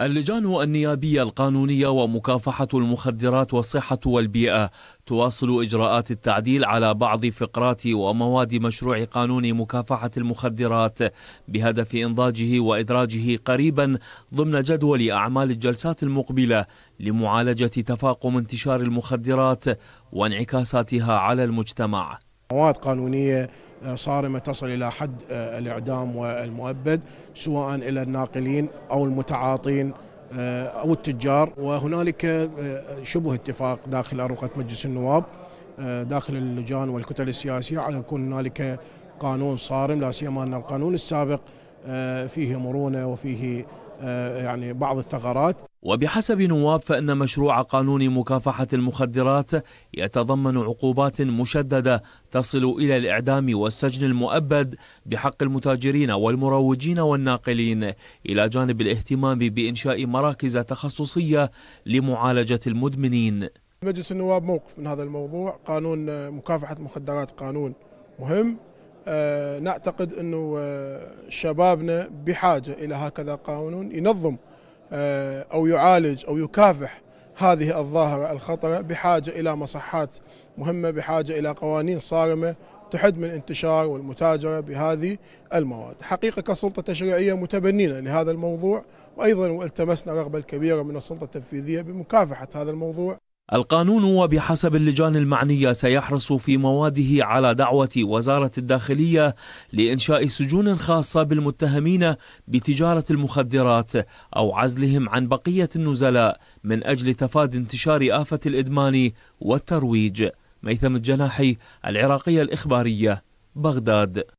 اللجان النيابية القانونية ومكافحة المخدرات والصحة والبيئة تواصل إجراءات التعديل على بعض فقرات ومواد مشروع قانون مكافحة المخدرات بهدف إنضاجه وإدراجه قريبا ضمن جدول أعمال الجلسات المقبلة لمعالجة تفاقم انتشار المخدرات وانعكاساتها على المجتمع مواد قانونية صارمة تصل إلى حد آه، الإعدام والمؤبد سواء إلى الناقلين أو المتعاطين آه، أو التجار وهنالك آه، شبه اتفاق داخل أروقة مجلس النواب داخل اللجان والكتل السياسية على أن يكون هنالك قانون صارم لا سيما أن القانون السابق آه، فيه مرونة وفيه آه، يعني بعض الثغرات وبحسب نواب فإن مشروع قانون مكافحة المخدرات يتضمن عقوبات مشددة تصل إلى الإعدام والسجن المؤبد بحق المتاجرين والمروجين والناقلين إلى جانب الاهتمام بإنشاء مراكز تخصصية لمعالجة المدمنين مجلس النواب موقف من هذا الموضوع قانون آه، مكافحة المخدرات قانون مهم آه، نعتقد أنه آه، شبابنا بحاجة إلى هكذا قانون ينظم آه، أو يعالج أو يكافح هذه الظاهرة الخطرة بحاجة إلى مصحات مهمة بحاجة إلى قوانين صارمة تحد من انتشار والمتاجرة بهذه المواد حقيقة كسلطة تشريعية متبنينا لهذا الموضوع وأيضا والتمسنا رغبة الكبيرة من السلطة التنفيذية بمكافحة هذا الموضوع القانون وبحسب اللجان المعنية سيحرص في مواده على دعوة وزارة الداخلية لإنشاء سجون خاصة بالمتهمين بتجارة المخدرات أو عزلهم عن بقية النزلاء من أجل تفادي انتشار آفة الإدمان والترويج ميثم الجناحي العراقية الإخبارية بغداد